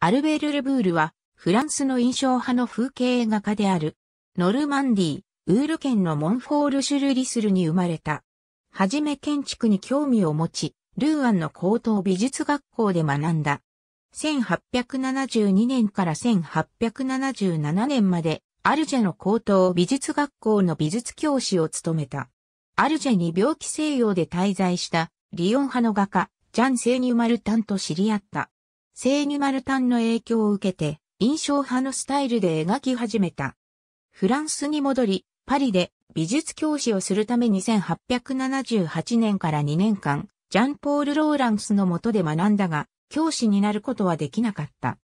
アルベール・ルブールは、フランスの印象派の風景画家である、ノルマンディー、ウール県のモンフォール・シュル・リスルに生まれた。はじめ建築に興味を持ち、ルーアンの高等美術学校で学んだ。1872年から1877年まで、アルジェの高等美術学校の美術教師を務めた。アルジェに病気西洋で滞在した、リオン派の画家、ジャン・セーニュ・マルタンと知り合った。セーニュ・マルタンの影響を受けて、印象派のスタイルで描き始めた。フランスに戻り、パリで美術教師をするため1878年から2年間、ジャンポール・ローランスの下で学んだが、教師になることはできなかった。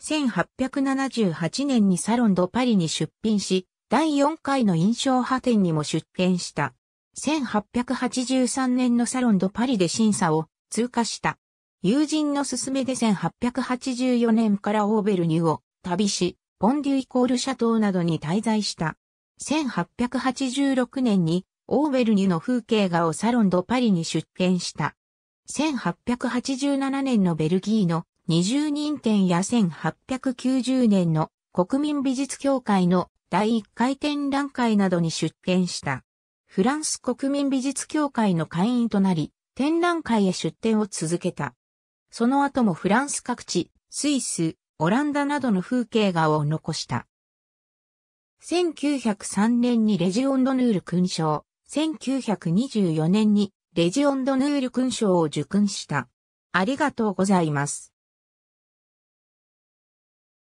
1878年にサロンドパリに出品し、第4回の印象派展にも出展した。1883年のサロンドパリで審査を通過した。友人の勧めで1884年からオーベルニュを旅し、ポンデュイコールシャトーなどに滞在した。1886年にオーベルニュの風景画をサロンドパリに出展した。1887年のベルギーの20人展や1890年の国民美術協会の第1回展覧会などに出展した。フランス国民美術協会の会員となり、展覧会へ出展を続けた。その後もフランス各地、スイス、オランダなどの風景画を残した。1903年にレジオンドヌール勲章、1924年にレジオンドヌール勲章を受勲した。ありがとうございます。